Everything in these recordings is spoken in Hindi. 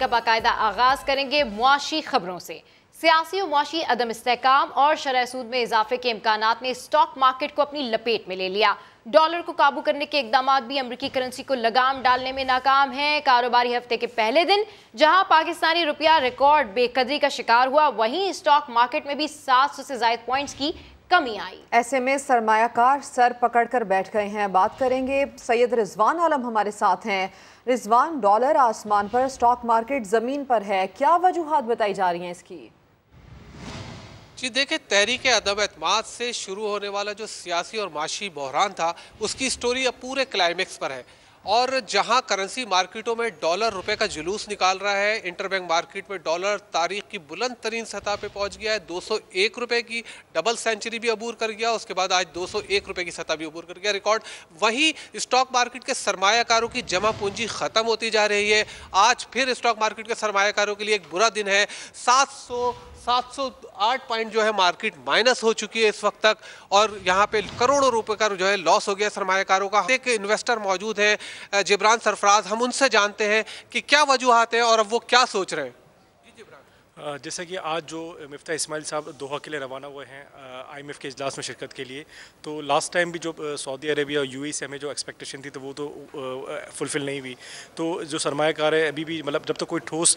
का बाकायदा आगाज करेंगे मुआशी खबरों से सियासी और मुआशी अदम इसकाम और शरह सूद में इजाफे के इम्कान ने स्टॉक मार्केट को अपनी लपेट में ले लिया डॉलर को काबू करने के इकदाम भी अमरीकी करेंसी को लगाम डालने में नाकाम हैं कारोबारी हफ्ते के पहले दिन जहां पाकिस्तानी रुपया रिकॉर्ड बेकदरी का शिकार हुआ वहीं स्टॉक मार्केट में भी 700 से जायद पॉइंट्स की कमी आई ऐसे में सरमाकार सर कर बैठ गए हैं बात करेंगे सैयद रिजवान आलम हमारे साथ हैं रिजवान डॉलर आसमान पर स्टॉक मार्केट ज़मीन पर है क्या वजूहत बताई जा रही हैं इसकी जी देखिए तहरीक अदब अतमाद से शुरू होने वाला जो सियासी और माशी बहरान था उसकी स्टोरी अब पूरे क्लाइमेक्स पर है और जहां करेंसी मार्केटों में डॉलर रुपए का जुलूस निकाल रहा है इंटरबैंक मार्केट में डॉलर तारीख की बुलंद तरीन सतह पर पहुंच गया है 201 रुपए की डबल सेंचुरी भी अबूर कर गया उसके बाद आज 201 रुपए की सतह भी अबूर कर गया रिकॉर्ड वहीं स्टॉक मार्केट के सरमाकारों की जमा पूंजी ख़त्म होती जा रही है आज फिर स्टॉक मार्केट के सरमाकारों के लिए एक बुरा दिन है सात 708 पॉइंट जो है मार्केट माइनस हो चुकी है इस वक्त तक और यहाँ पे करोड़ों रुपए का जो है लॉस हो गया सरमाकारों का एक इन्वेस्टर मौजूद है जिब्रान सरफराज हम उनसे जानते हैं कि क्या वजूहत है और अब वो क्या सोच रहे हैं जैसा कि आज जो मफ्ता इस्माइल साहब दोहा के लिए रवाना हुए हैं आईएमएफ के इजलास में शिरकत के लिए तो लास्ट टाइम भी जो सऊदी अरेबिया और यूएई से हमें जो एक्सपेक्टेशन थी तो वो तो फुलफ़िल नहीं हुई तो जो सरमाकार है अभी भी मतलब जब तक तो कोई ठोस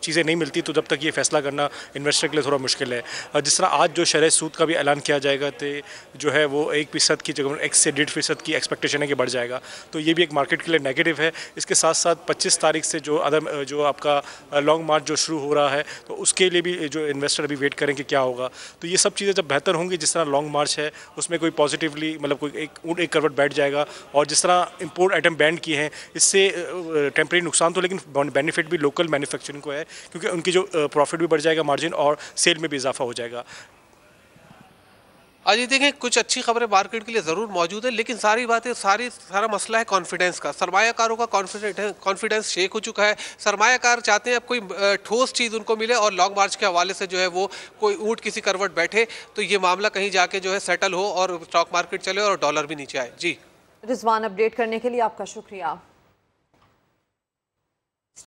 चीज़ें नहीं मिलती तो जब तक ये फैसला करना इन्वेस्टर के लिए थोड़ा मुश्किल है जिस तरह आज जो शरह सूद का भी ऐलान किया जाएगा तो जो है वो एक फ़ीसद की जगह एक से डेढ़ फ़ीसद की एक्सपेक्टेशन है कि बढ़ जाएगा तो ये भी एक मार्केट के लिए नेगेटिव है इसके साथ साथ पच्चीस तारीख से जो अदम जो आपका लॉन्ग मार्च जो शुरू हो रहा है तो उसके लिए भी जो इन्वेस्टर अभी वेट करें कि क्या होगा तो ये सब चीज़ें जब बेहतर होंगी जिस तरह लॉन्ग मार्च है उसमें कोई पॉजिटिवली मतलब कोई एक ऊँट एक करवट बैठ जाएगा और जिस तरह इम्पोर्ट आइटम बैंड किए हैं इससे टेम्प्रेरी नुकसान तो लेकिन बेनिफिट भी लोकल मैन्युफैक्चरिंग को है क्योंकि उनकी जो प्रॉफिट भी बढ़ जाएगा मार्जिन और सेल में भी इजाफा हो जाएगा अजय देखें कुछ अच्छी खबरें मार्केट के लिए ज़रूर मौजूद है लेकिन सारी बातें सारी सारा मसला है कॉन्फिडेंस का सरमायाकारों का कॉन्फिडेंस कॉन्फिडेंस शेक हो चुका है सरमायाकार चाहते हैं अब कोई ठोस चीज़ उनको मिले और लॉन्ग मार्च के हवाले से जो है वो कोई ऊँट किसी करवट बैठे तो ये मामला कहीं जाके जो है सेटल हो और स्टॉक मार्केट चले और डॉलर भी नीचे आए जी रिजवान अपडेट करने के लिए आपका शुक्रिया